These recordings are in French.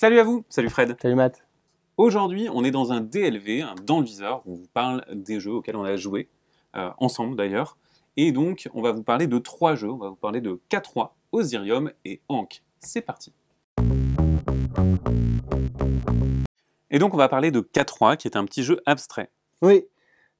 Salut à vous, salut Fred. Salut Matt. Aujourd'hui, on est dans un DLV, un dans le viseur, où on vous parle des jeux auxquels on a joué, euh, ensemble d'ailleurs. Et donc, on va vous parler de trois jeux, on va vous parler de K3, Osirium et Hank. C'est parti Et donc, on va parler de K3, qui est un petit jeu abstrait. Oui,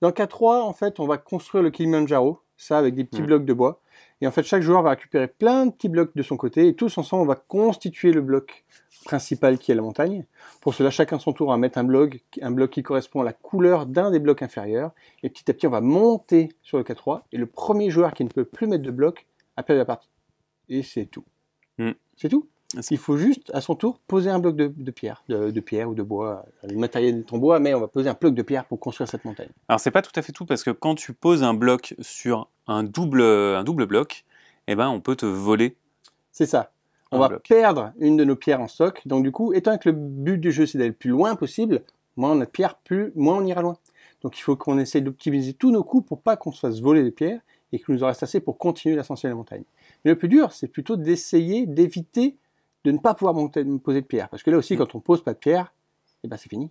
dans K3, en fait, on va construire le Kilimanjaro, ça avec des petits mm. blocs de bois. Et en fait, chaque joueur va récupérer plein de petits blocs de son côté, et tous ensemble, on va constituer le bloc principal qui est la montagne. Pour cela, chacun son tour va mettre un bloc, un bloc qui correspond à la couleur d'un des blocs inférieurs, et petit à petit, on va monter sur le 4-3, et le premier joueur qui ne peut plus mettre de bloc a perdu la partie. Et c'est tout. Mm. C'est tout. Il faut juste, à son tour, poser un bloc de, pierre, de, pierre ou de bois, euh, le matériel de ton bois, mais on va poser un bloc de pierre pour construire cette montagne. Alors c'est pas tout à fait tout parce que quand tu poses un bloc sur un double, un double bloc, eh ben on peut te voler. C'est ça. On va perdre une de nos pierres en stock. Donc du coup, étant que le but du jeu c'est d'aller le plus loin possible, moins on a de pierres, plus moins on ira loin. Donc il faut qu'on essaye d'optimiser tous nos coups pour pas qu'on se fasse voler des pierres et qu'il nous en reste assez pour continuer l'ascension de la montagne. Mais le plus dur, c'est plutôt d'essayer d'éviter de ne pas pouvoir monter, poser de pierre. Parce que là aussi, mm. quand on pose pas de pierre, et eh ben, c'est fini.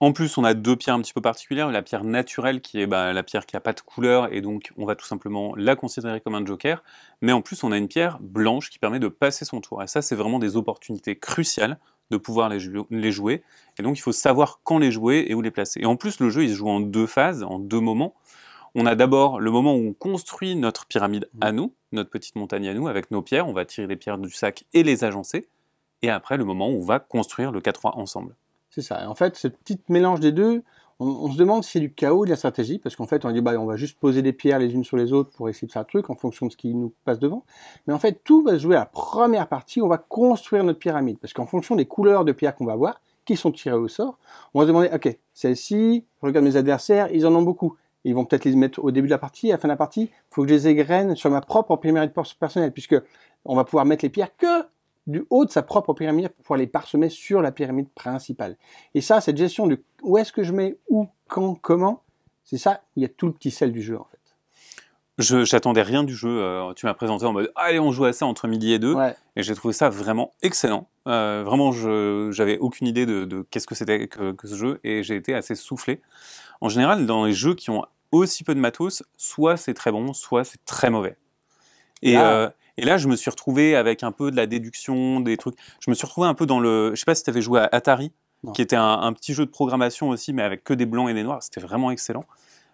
En plus, on a deux pierres un petit peu particulières. La pierre naturelle, qui est bah, la pierre qui n'a pas de couleur, et donc on va tout simplement la considérer comme un joker. Mais en plus, on a une pierre blanche qui permet de passer son tour. Et ça, c'est vraiment des opportunités cruciales de pouvoir les, les, jouer. Et donc, il faut savoir quand les jouer et où les placer. Et en plus, le jeu, il se joue en deux phases, en deux moments. On a d'abord le moment où on construit notre pyramide mm. à nous, notre petite montagne à nous, avec nos pierres. On va tirer les pierres du sac et les agencer. Et après, le moment où on va construire le 4-3 ensemble. C'est ça. en fait, ce petit mélange des deux, on, se demande si c'est du chaos, de la stratégie, parce qu'en fait, on dit, bah, on va juste poser des pierres les unes sur les autres pour essayer de faire un truc en fonction de ce qui nous passe devant. Mais en fait, tout va se jouer à la première partie, on va construire notre pyramide, parce qu'en fonction des couleurs de pierres qu'on va avoir, qui sont tirées au sort, on va se demander, ok, celle-ci, je regarde mes adversaires, ils en ont beaucoup ils vont peut-être les mettre au début de la partie, à la fin de la partie. Il faut que je les égrène sur ma propre pyramide personnelle, puisque on va pouvoir mettre les pierres que du haut de sa propre pyramide pour pouvoir les parsemer sur la pyramide principale. Et ça, cette gestion de où est-ce que je mets, où, quand, comment, c'est ça, il y a tout le petit sel du jeu en fait. Je j'attendais rien du jeu. Euh, tu m'as présenté en mode allez on joue à ça entre midi et deux et j'ai trouvé ça vraiment excellent. Euh, vraiment je j'avais aucune idée de, qu'est-ce que c'était que, ce jeu et j'ai été assez soufflé. En général, dans les jeux qui ont aussi peu de matos, soit c'est très bon, soit c'est très mauvais. Ah. Euh, et, là, je me suis retrouvé avec un peu de la déduction, des trucs. Je me suis retrouvé un peu dans le. Je sais pas si tu avais joué à Atari, qui était un, petit jeu de programmation aussi, mais avec que des blancs et des noirs. C'était vraiment excellent.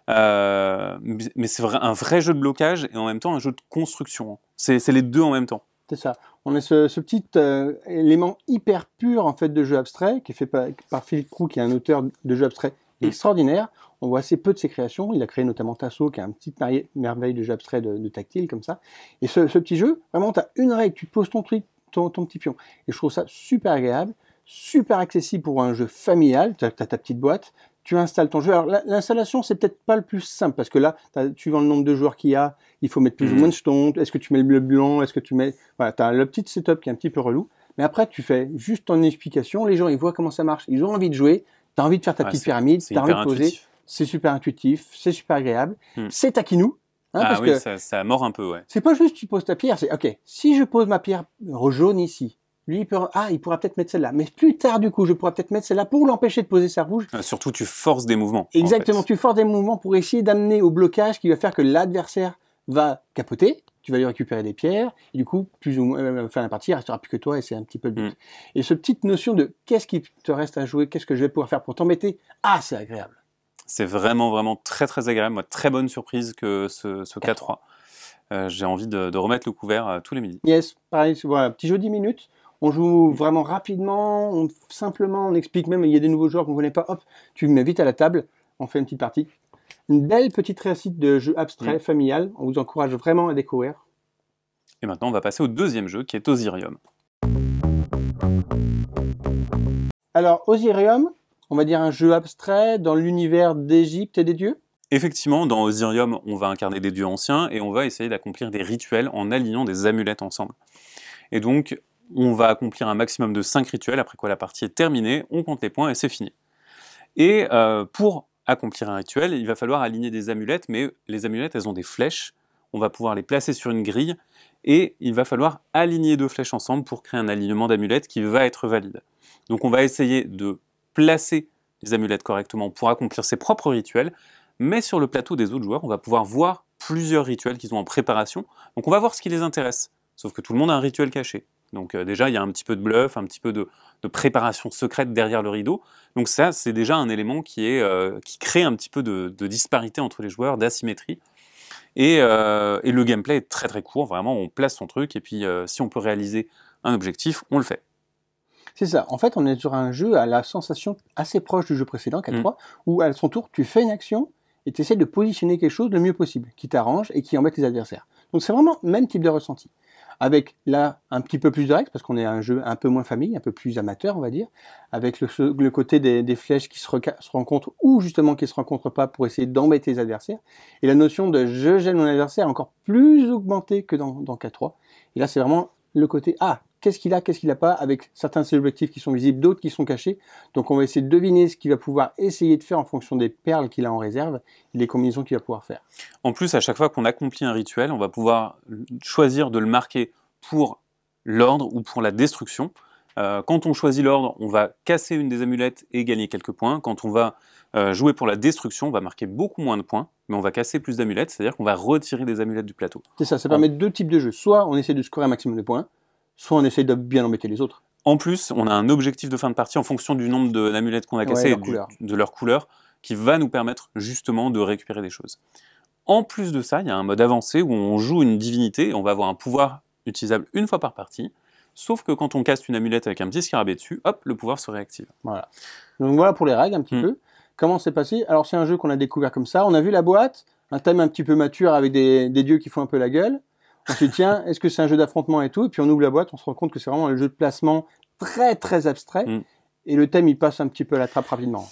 Euh, mais c'est un vrai jeu de blocage et en même temps un jeu de construction. C'est les deux en même temps. C'est ça. On a ce, petit euh, élément hyper pur en fait de jeu abstrait qui est fait par, par Philippe qui est un auteur de jeu abstrait est extraordinaire. On voit assez peu de ses créations. Il a créé notamment Tasso, qui est un petit merveille de jeu abstrait de, tactile, comme ça. Et ce, petit jeu, vraiment, tu as une règle, tu poses ton, ton, petit pion. Et je trouve ça super agréable, super accessible pour un jeu familial. Tu as, ta petite boîte, tu installes ton jeu. Alors, l'installation, c'est peut-être pas le plus simple, parce que là, tu le nombre de joueurs qu'il y a, il faut mettre plus ou mm. moins de jetons. Est-ce que tu mets le blanc Est-ce que tu mets. Voilà, tu as le petit setup qui est un petit peu relou. Mais après, tu fais juste ton explication, les gens, ils voient comment ça marche, ils ont envie de jouer. T'as envie de faire ta petite pyramide, t'as envie de poser. C'est super intuitif, c'est super agréable, hmm. c'est ta Hein, ah oui, ça, ça mord un peu, ouais. C'est pas juste tu poses ta pierre, c'est ok, si je pose ma pierre jaune ici, lui, il ah, il pourra peut-être mettre celle-là. Mais plus tard, du coup, je pourrais peut-être mettre celle-là pour l'empêcher de poser sa rouge. Ah, surtout, tu forces des mouvements. Exactement, tu forces des mouvements pour essayer d'amener au blocage qui va faire que l'adversaire va capoter tu vas lui récupérer des pierres, et du coup, plus ou moins, euh, faire la partie, il restera plus que toi, et c'est un petit peu le but. Mm. Et cette petite notion de qu'est-ce qui te reste à jouer, qu'est-ce que je vais pouvoir faire pour t'embêter, ah, c'est agréable. C'est vraiment, vraiment très, très agréable. Moi, très bonne surprise que ce, ce 4-3. Euh, j'ai envie de, remettre le couvert euh, tous les midis. Yes, pareil, voilà, petit jeu 10 minutes. On joue mm. vraiment rapidement, on, simplement, on explique même, il y a des nouveaux joueurs qu'on ne connaît pas, hop, tu m'invites à la table, on fait une petite partie, une belle petite réussite de jeu abstrait, familial. On vous encourage vraiment à découvrir. Et maintenant, on va passer au deuxième jeu qui est Osirium. Alors, Osirium, on va dire un jeu abstrait dans l'univers d'Égypte et des dieux Effectivement, dans Osirium, on va incarner des dieux anciens et on va essayer d'accomplir des rituels en alignant des amulettes ensemble. Et donc, on va accomplir un maximum de 5 rituels, après quoi la partie est terminée, on compte les points et c'est fini. Et euh, pour accomplir un rituel, il va falloir aligner des amulettes, mais les amulettes, elles ont des flèches. On va pouvoir les placer sur une grille et il va falloir aligner deux flèches ensemble pour créer un alignement d'amulettes qui va être valide. Donc on va essayer de placer les amulettes correctement pour accomplir ses propres rituels, mais sur le plateau des autres joueurs, on va pouvoir voir plusieurs rituels qu'ils ont en préparation. Donc on va voir ce qui les intéresse, sauf que tout le monde a un rituel caché. Donc euh, déjà, il y a un petit peu de bluff, un petit peu de, préparation secrète derrière le rideau. Donc ça, c'est déjà un élément qui, est, euh, qui crée un petit peu de, disparité entre les joueurs, d'asymétrie. Euh, et, le gameplay est très très court, vraiment, on place son truc, et puis si on peut réaliser un objectif, on le fait. C'est ça. En fait, on est sur un jeu à la sensation assez proche du jeu précédent, 4-3, mm. où à son tour, tu fais une action et tu essaies de positionner quelque chose le mieux possible, qui t'arrange et qui embête les adversaires. Donc c'est vraiment le même type de ressenti avec là un petit peu plus direct, parce qu'on est un jeu un peu moins famille, un peu plus amateur, on va dire, avec le, côté des, flèches qui se, rencontrent ou justement qui se rencontrent pas pour essayer d'embêter les adversaires. Et la notion de je gêne mon adversaire encore plus augmentée que dans, dans K3. Et là, c'est vraiment le côté A ah, qu'est-ce qu'il a, qu'est-ce qu'il n'a pas, avec certains de ses objectifs qui sont visibles, d'autres qui sont cachés. Donc on va essayer de deviner ce qu'il va pouvoir essayer de faire en fonction des perles qu'il a en réserve et des combinaisons qu'il va pouvoir faire. En plus, à chaque fois qu'on accomplit un rituel, on va pouvoir choisir de le marquer pour l'ordre ou pour la destruction. Euh, quand on choisit l'ordre, on va casser une des amulettes et gagner quelques points. Quand on va euh, jouer pour la destruction, on va marquer beaucoup moins de points, mais on va casser plus d'amulettes, c'est-à-dire qu'on va retirer des amulettes du plateau. C'est ça, ça permet deux types de jeux. Soit on essaie de scorer un maximum de points, soit on essaie de bien embêter les autres. En plus, on a un objectif de fin de partie en fonction du nombre de l'amulette qu'on a cassées et de leur couleur, qui va nous permettre justement de récupérer des choses. En plus de ça, il y a un mode avancé où on joue une divinité on va avoir un pouvoir utilisable une fois par partie. Sauf que quand on casse une amulette avec un petit scarabée dessus, hop, le pouvoir se réactive. Voilà. Donc voilà pour les règles un petit hmm. peu. Comment c'est passé Alors c'est un jeu qu'on a découvert comme ça. On a vu la boîte, un thème un petit peu mature avec des dieux qui font un peu la gueule. On tiens, est-ce que c'est un jeu d'affrontement et tout Et puis on ouvre la boîte, on se rend compte que c'est vraiment un jeu de placement très, très abstrait. Mm. Et le thème, il passe un petit peu à la trappe rapidement.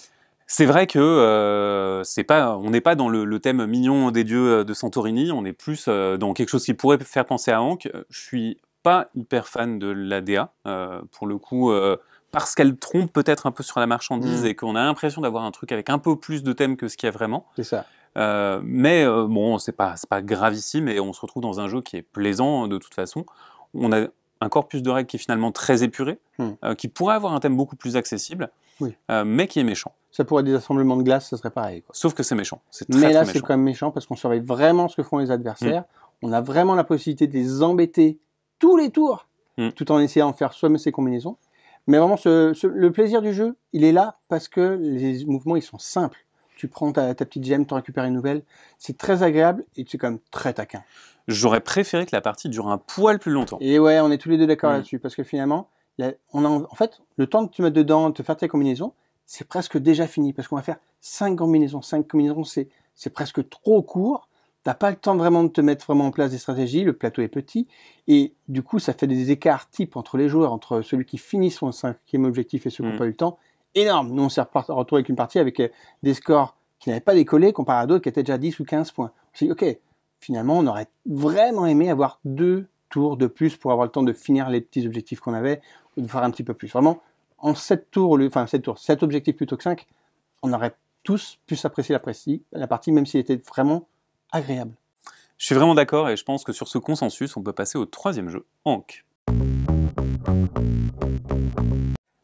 C'est vrai que euh, pas, on n'est pas dans le, thème mignon des dieux euh, de Santorini, on est plus euh, dans quelque chose qui pourrait faire penser à Hank. Je suis pas hyper fan de la DA, pour le coup, parce qu'elle trompe peut-être un peu sur la marchandise mm. et qu'on a l'impression d'avoir un truc avec un peu plus de thème que ce qu'il y a vraiment. C'est ça. Euh, mais euh, bon, c'est pas, pas gravissime et on se retrouve dans un jeu qui est plaisant hein, de toute façon. On a un corpus de règles qui est finalement très épuré, hmm. euh, qui pourrait avoir un thème beaucoup plus accessible, mais qui est méchant. Ça pourrait être des assemblements de glace, ça serait pareil. Sauf que c'est méchant. C'est mais là, c'est quand même méchant parce qu'on surveille vraiment ce que font les adversaires. Hmm. On a vraiment la possibilité de les embêter tous les tours, hmm. tout en essayant de faire soi-même ses combinaisons. Mais vraiment, le plaisir du jeu, il est là parce que les mouvements, ils sont simples tu prends ta, ta petite gemme, tu récupères une nouvelle. C'est très agréable et tu es quand même très taquin. J'aurais préféré que la partie dure un poil plus longtemps. Et ouais, on est tous les deux d'accord mm. là-dessus parce que finalement, on a, en fait, le temps que tu mets dedans, de faire tes combinaisons, c'est presque déjà fini parce qu'on va faire 5 combinaisons. 5 combinaisons, c'est presque trop court. n'as pas le temps vraiment de te mettre vraiment en place des stratégies, le plateau est petit, et du coup ça fait des écarts types entre les joueurs, entre celui qui finit son cinquième objectif et ceux qui n'ont mm. pas eu le temps, énorme. Nous, on s'est retrouvé avec une partie avec euh, des scores qui n'avaient pas décollé comparé à d'autres qui étaient déjà 10 ou 15 points. On s'est dit, OK, finalement, on aurait vraiment aimé avoir deux tours de plus pour avoir le temps de finir les petits objectifs qu'on avait ou de faire un petit peu plus. Vraiment, en sept tours, enfin sept tours, sept objectifs plutôt que 5, on aurait tous pu s'apprécier la, partie, partie, même s'il était vraiment agréable. Je suis vraiment d'accord et je pense que sur ce consensus, on peut passer au troisième jeu, Hank.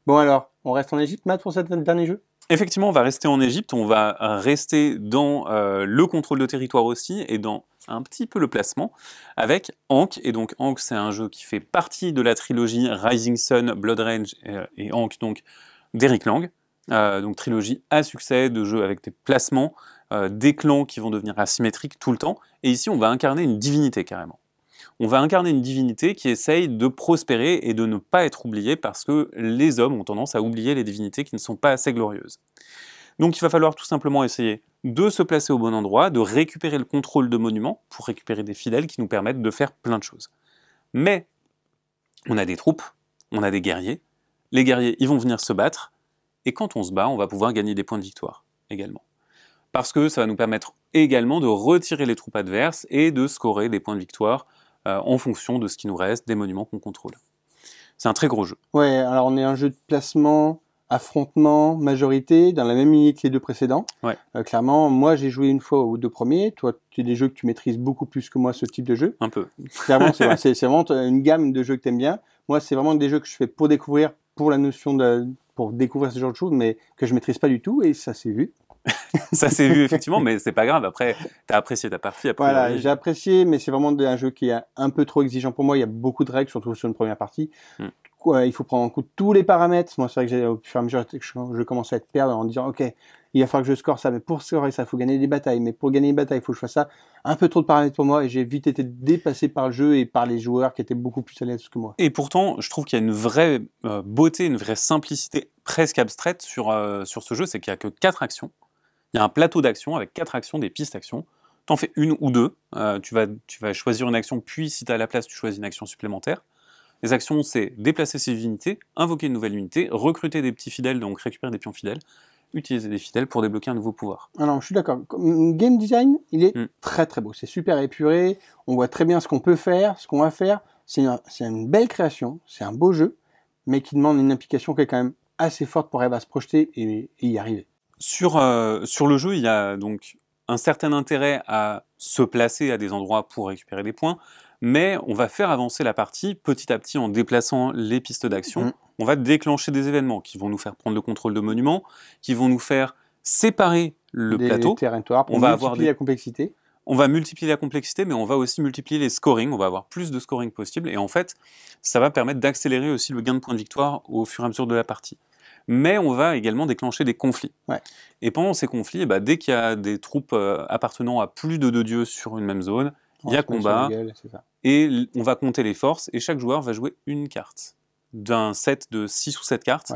Bon alors, on reste en Égypte, Matt, pour ce dernier jeu Effectivement, on va rester en Égypte, on va euh, rester dans euh, le contrôle de territoire aussi et dans un petit peu le placement avec Ankh. Et donc Ankh, c'est un jeu qui fait partie de la trilogie Rising Sun, Blood Range et, euh, Ankh, donc d'Eric Lang. donc trilogie à succès de jeux avec des placements, des clans qui vont devenir asymétriques tout le temps. Et ici, on va incarner une divinité carrément on va incarner une divinité qui essaye de prospérer et de ne pas être oubliée parce que les hommes ont tendance à oublier les divinités qui ne sont pas assez glorieuses. Donc il va falloir tout simplement essayer de se placer au bon endroit, de récupérer le contrôle de monuments pour récupérer des fidèles qui nous permettent de faire plein de choses. Mais on a des troupes, on a des guerriers, les guerriers ils vont venir se battre, et quand on se bat, on va pouvoir gagner des points de victoire également. Parce que ça va nous permettre également de retirer les troupes adverses et de scorer des points de victoire euh, en fonction de ce qui nous reste, des monuments qu'on contrôle. C'est un très gros jeu. Ouais, alors on est un jeu de placement, affrontement, majorité, dans la même lignée que les deux précédents. Ouais. Euh, clairement, moi j'ai joué une fois aux deux premiers, toi tu es des jeux que tu maîtrises beaucoup plus que moi ce type de jeu. Un peu. Clairement, c'est vraiment une gamme de jeux que tu aimes bien. Moi c'est vraiment des jeux que je fais pour découvrir, pour la notion de, pour découvrir ce genre de choses, mais que je maîtrise pas du tout, et ça s'est vu. ça s'est vu effectivement, mais c'est pas grave. Après, t'as apprécié ta partie. voilà, j'ai apprécié, mais c'est vraiment un jeu qui est un peu trop exigeant pour moi. Il y a beaucoup de règles, surtout sur une première partie. Hmm. Il faut prendre en compte tous les paramètres. Moi, c'est vrai que au fur et à mesure, je commençais à te perdre en disant, ok, il va falloir que je score ça, mais pour scorer ça, il faut gagner des batailles, mais pour gagner des batailles, il faut que je fasse ça. Un peu trop de paramètres pour moi, et j'ai vite été dépassé par le jeu et par les joueurs qui étaient beaucoup plus à l'aise que moi. Et pourtant, je trouve qu'il y a une vraie euh, beauté, une vraie simplicité presque abstraite sur, euh, sur ce jeu, c'est qu'il n'y a que quatre actions. Il y a un plateau d'action avec quatre actions, des pistes d'actions. Tu en fais une ou deux. Euh, tu, vas, tu vas choisir une action, puis si tu as la place, tu choisis une action supplémentaire. Les actions, c'est déplacer ses unités, invoquer une nouvelle unité, recruter des petits fidèles, donc récupérer des pions fidèles, utiliser des fidèles pour débloquer un nouveau pouvoir. Alors, ah je suis d'accord. Game design, il est hmm. très très beau. C'est super épuré. On voit très bien ce qu'on peut faire, ce qu'on va faire. C'est une, belle création, c'est un beau jeu, mais qui demande une implication qui est quand même assez forte pour arriver à se projeter et y arriver. Euh, sur, le jeu, il y a donc un certain intérêt à se placer à des endroits pour récupérer des points, mais on va faire avancer la partie petit à petit en déplaçant les pistes d'action. Mhm. On va déclencher des événements qui vont nous faire prendre le contrôle de monuments, qui vont nous faire séparer le des plateau. Territoires on va avoir la complexité. On va multiplier la complexité, mais on va aussi multiplier les scorings. On va avoir plus de scoring possible. Et en fait, ça va permettre d'accélérer aussi le gain de points de victoire au fur et à mesure de la partie mais on va également déclencher des conflits. Et pendant ces conflits, eh ben, dès qu'il y a des troupes euh, appartenant à plus de deux dieux sur une même zone, il y a combat, et on va compter les forces, et chaque joueur va jouer une carte d'un set de 6 ou 7 cartes.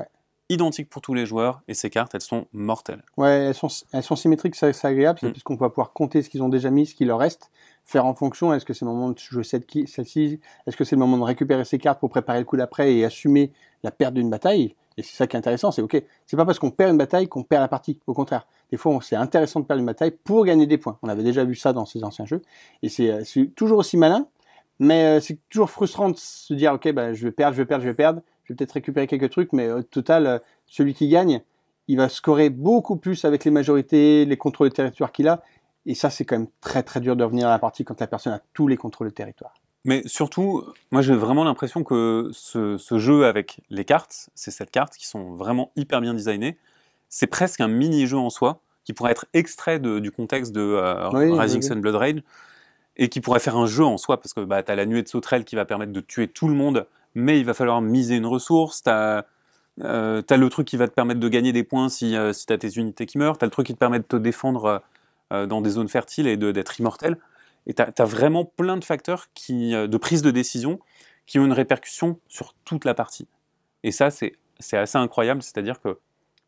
identiques pour tous les joueurs et ces cartes elles sont mortelles. Ouais, elles sont, elles sont symétriques, c'est agréable, mm. puisqu'on va pouvoir compter ce qu'ils ont déjà mis, ce qu'il leur reste, faire en fonction. Est-ce que c'est le moment de jouer celle-ci Est-ce que c'est le moment de récupérer ces cartes pour préparer le coup d'après et assumer la perte d'une bataille, et c'est ça qui est intéressant, c'est ok, c'est pas parce qu'on perd une bataille qu'on perd la partie, au contraire. Des fois, c'est intéressant de perdre une bataille pour gagner des points. On avait déjà vu ça dans ces anciens jeux, et c'est euh, toujours aussi malin, mais euh, c'est toujours frustrant de se dire ok, bah, je vais perdre, je vais perdre, je vais perdre, je vais peut-être récupérer quelques trucs, mais au total, euh, celui qui gagne, il va scorer beaucoup plus avec les majorités, les contrôles de territoire qu'il a, et ça, c'est quand même très très dur de revenir à la partie quand la personne a tous les contrôles de territoire. Mais surtout, moi j'ai vraiment l'impression que ce, jeu avec les cartes, c'est cette carte, qui sont vraiment hyper bien designées, c'est presque un mini-jeu en soi qui pourrait être extrait du contexte de euh, Rising Sun Blood Rage et qui pourrait faire un jeu en soi parce que bah, tu as la nuée de sauterelles qui va permettre de tuer tout le monde, mais il va falloir miser une ressource, tu as, euh, le truc qui va te permettre de gagner des points si, euh, si tu as tes unités qui meurent, tu as le truc qui te permet de te défendre dans des zones fertiles et d'être immortel. Et tu as, vraiment plein de facteurs euh, de prise de décision qui ont une répercussion sur toute la partie. Et ça, c'est assez incroyable, c'est-à-dire que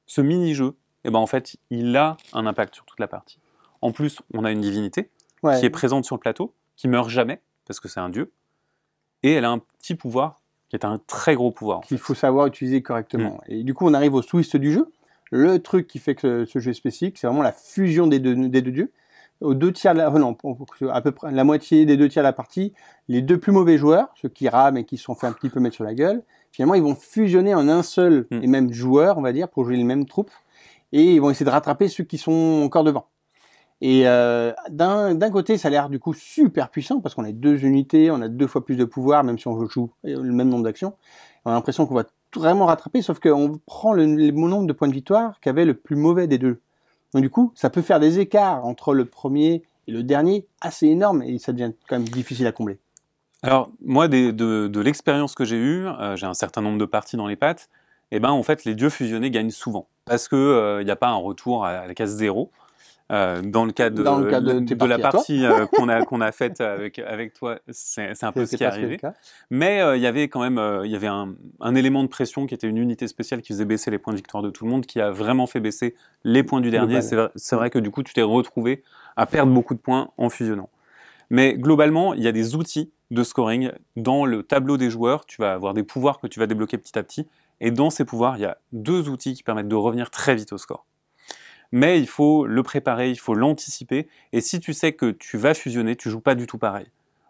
ce mini-jeu, eh ben, en fait, il a un impact sur toute la partie. En plus, on a une divinité qui est présente sur le plateau, qui meurt jamais, parce que c'est un dieu, et elle a un petit pouvoir qui est un très gros pouvoir. Qu'il faut savoir utiliser correctement. Mm. Et du coup, on arrive au twist du jeu. Le truc qui fait que ce jeu est spécifique, c'est vraiment la fusion des deux dieux aux deux tiers de la, à peu près la moitié des deux tiers de la partie, les deux plus mauvais joueurs, ceux qui rament et qui se sont fait un petit peu mettre sur la gueule, finalement ils vont fusionner en un seul hmm. et même joueur, on va dire, pour jouer les même troupes, et ils vont essayer de rattraper ceux qui sont encore devant. Et euh, d'un côté, ça a l'air du coup super puissant parce qu'on a deux unités, on a deux fois plus de pouvoir, même si on joue le même nombre d'actions. On a l'impression qu'on va vraiment rattraper, sauf qu'on prend le, le nombre de points de victoire qu'avait le plus mauvais des deux donc du coup, ça peut faire des écarts entre le premier et le dernier assez énormes et ça devient quand même difficile à combler. Alors moi, de, l'expérience que j'ai eue, euh, j'ai un certain nombre de parties dans les pattes, et eh ben en fait les dieux fusionnés gagnent souvent parce qu'il euh, n'y a pas un retour à la case zéro. Euh, dans le cas de, la partie euh, qu'on a, faite avec, toi, c'est un peu ce qui est arrivé. Mais euh, il y avait quand même il y avait un, élément de pression qui était une unité spéciale qui faisait baisser les points de victoire de tout le monde, qui a vraiment fait baisser les points du dernier. C'est vrai que du coup, tu t'es retrouvé à perdre beaucoup de points en fusionnant. Mais globalement, il y a des outils de scoring. Dans le tableau des joueurs, tu vas avoir des pouvoirs que tu vas débloquer petit à petit. Et dans ces pouvoirs, il y a deux outils qui permettent de revenir très vite au score mais il faut le préparer, il faut l'anticiper. Et si tu sais que tu vas fusionner, tu joues pas du tout pareil.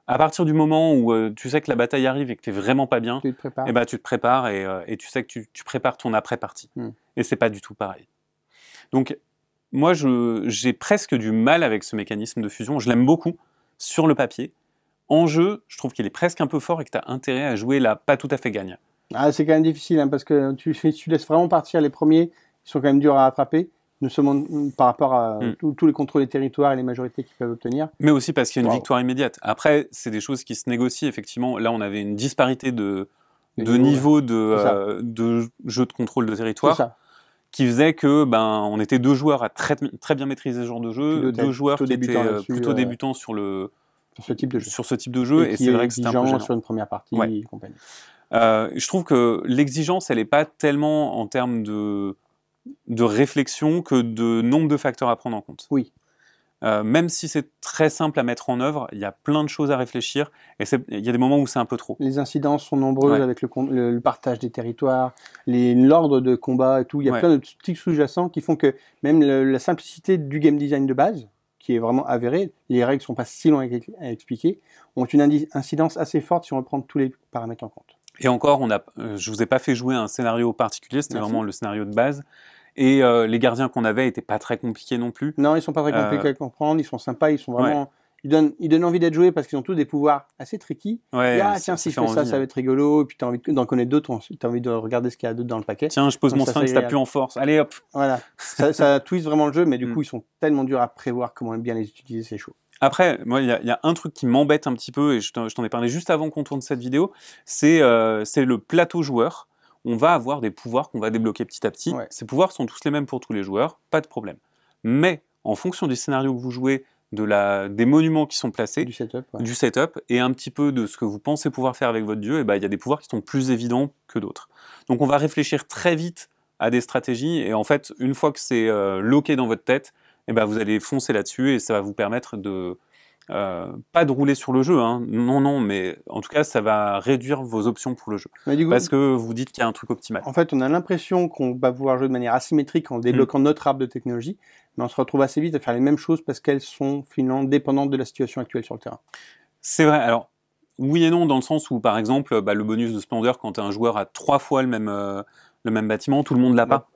À partir du moment où euh, tu sais que la bataille arrive et que tu n'es vraiment pas bien, tu te prépares, et, eh ben, tu, te prépares euh, et, tu sais que tu, prépares ton après-partie. Hmm. Et c'est pas du tout pareil. Donc, moi, j'ai presque du mal avec ce mécanisme de fusion. Je l'aime beaucoup sur le papier. En jeu, je trouve qu'il est presque un peu fort et que tu as intérêt à jouer la pas tout à fait gagne. Ah, c'est quand même difficile hein, parce que tu, tu laisses vraiment partir les premiers, ils sont quand même durs à attraper nous sommes par rapport à hmm. tous les contrôles des territoires et les majorités qu'ils peuvent obtenir. Mais aussi parce qu'il y a une victoire immédiate. Après, c'est des choses qui se négocient, effectivement. Là, on avait une disparité de, de niveau de, euh, de jeu de contrôle de territoire qui faisait que ben on était deux joueurs à très, très bien maîtriser ce genre de jeu, deux joueurs qui étaient euh, plutôt euh, débutants sur le sur ce type de jeu, et, c'est vrai que un peu sur une première partie compagnie. je trouve que l'exigence elle n'est pas tellement en termes de de réflexion que de nombre de facteurs à prendre en compte. Oui. Euh, même si c'est très simple à mettre en œuvre, il y a plein de choses à réfléchir et il y a des moments où c'est un peu trop. Les incidences sont nombreuses avec le, partage des territoires, l'ordre de combat et tout. Il y a plein de petits sous-jacents qui font que même la simplicité du game design de base, qui est vraiment avérée, les règles ne sont pas si longues à, expliquer, ont une incidence assez forte si on reprend tous les paramètres en compte. Et encore, euh, je ne vous ai pas fait jouer un scénario particulier, c'était vraiment le scénario de base. Et euh, les gardiens qu'on avait étaient pas très compliqués non plus. Non, ils sont pas très compliqués euh, à comprendre. Ils sont sympas. Ils sont vraiment. Ils donnent, ils donnent envie d'être joués parce qu'ils ont tous des pouvoirs assez tricky. Ouais, ah, tiens, si je fais ça, ça va être rigolo. Et puis, tu as envie d'en connaître d'autres. Tu as envie de regarder ce qu'il y a d'autres dans le paquet. Tiens, je pose Donc, mon tu as plus en force. Allez, hop. Voilà. ça, ça twist vraiment le jeu, mais du mm. coup, ils sont tellement durs à prévoir comment bien les utiliser, c'est chaud. Après, moi, il y, a un truc qui m'embête un petit peu, et je t'en ai parlé juste avant qu'on tourne cette vidéo, c'est euh, le plateau joueur on va avoir des pouvoirs qu'on va débloquer petit à petit. Ces pouvoirs sont tous les mêmes pour tous les joueurs, pas de problème. Mais en fonction du scénario que vous jouez, de la, des monuments qui sont placés, du setup, et un petit peu de ce que vous pensez pouvoir faire avec votre dieu, eh ben, il y a des pouvoirs qui sont plus évidents que d'autres. Donc on va réfléchir très vite à des stratégies, et en fait, une fois que c'est euh, loqué dans votre tête, et eh ben, vous allez foncer là-dessus, et ça va vous permettre de, euh, pas de rouler sur le jeu, hein. non, non, mais en tout cas, ça va réduire vos options pour le jeu. parce que vous dites qu'il y a un truc optimal. En fait, on a l'impression qu'on va pouvoir jouer de manière asymétrique en débloquant mm. notre arbre de technologie, mais on se retrouve assez vite à faire les mêmes choses parce qu'elles sont finalement dépendantes de la situation actuelle sur le terrain. C'est vrai. Alors, oui et non, dans le sens où, par exemple, bah, le bonus de splendeur, quand un joueur a trois fois le même, euh, le même bâtiment, tout le monde l'a pas.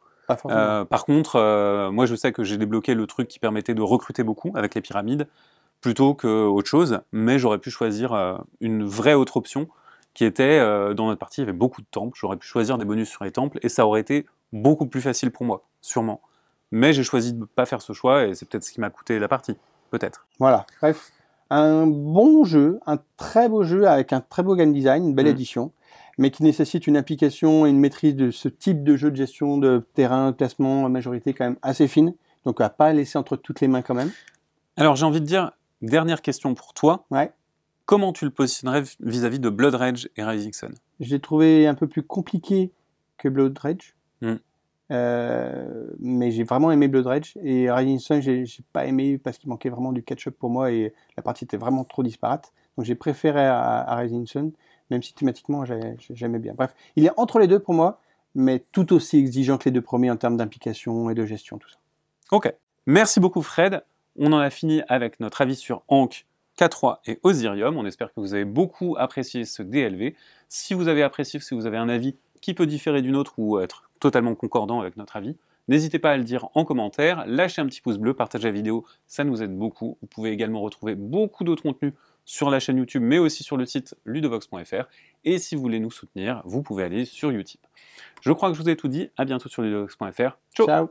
Euh, par contre, moi je sais que j'ai débloqué le truc qui permettait de recruter beaucoup avec les pyramides plutôt qu'autre chose, mais j'aurais pu choisir euh, une vraie autre option qui était, euh, dans notre partie, il y avait beaucoup de temples, j'aurais pu choisir des bonus sur les temples, et ça aurait été beaucoup plus facile pour moi, sûrement. Mais j'ai choisi de ne pas faire ce choix, et c'est peut-être ce qui m'a coûté la partie, peut-être. Voilà, bref, un bon jeu, un très beau jeu avec un très beau game design, une belle mm. édition, mais qui nécessite une application et une maîtrise de ce type de jeu de gestion de terrain, de classement, majorité quand même assez fine, donc à pas laisser entre toutes les mains quand même. Alors j'ai envie de dire, Dernière question pour toi. Ouais. Comment tu le positionnerais vis-à-vis de Blood Rage et Rising Sun Je l'ai trouvé un peu plus compliqué que Blood Rage. Hmm. Euh, mais j'ai vraiment aimé Blood Rage et Rising Sun, j'ai pas aimé parce qu'il manquait vraiment du catch-up pour moi et la partie était vraiment trop disparate. Donc j'ai préféré à, à, Rising Sun, même si thématiquement j'aimais bien. Bref, il est entre les deux pour moi, mais tout aussi exigeant que les deux premiers en termes d'implication et de gestion, tout ça. Ok. Merci beaucoup Fred. On en a fini avec notre avis sur Ankh, K3 et Osirium. On espère que vous avez beaucoup apprécié ce DLV. Si vous avez apprécié, si vous avez un avis qui peut différer d'une autre ou être totalement concordant avec notre avis, N'hésitez pas à le dire en commentaire, lâchez un petit pouce bleu, partagez la vidéo, ça nous aide beaucoup. Vous pouvez également retrouver beaucoup d'autres contenus sur la chaîne YouTube, mais aussi sur le site ludovox.fr. Et si vous voulez nous soutenir, vous pouvez aller sur YouTube. Je crois que je vous ai tout dit, à bientôt sur ludovox.fr. Ciao.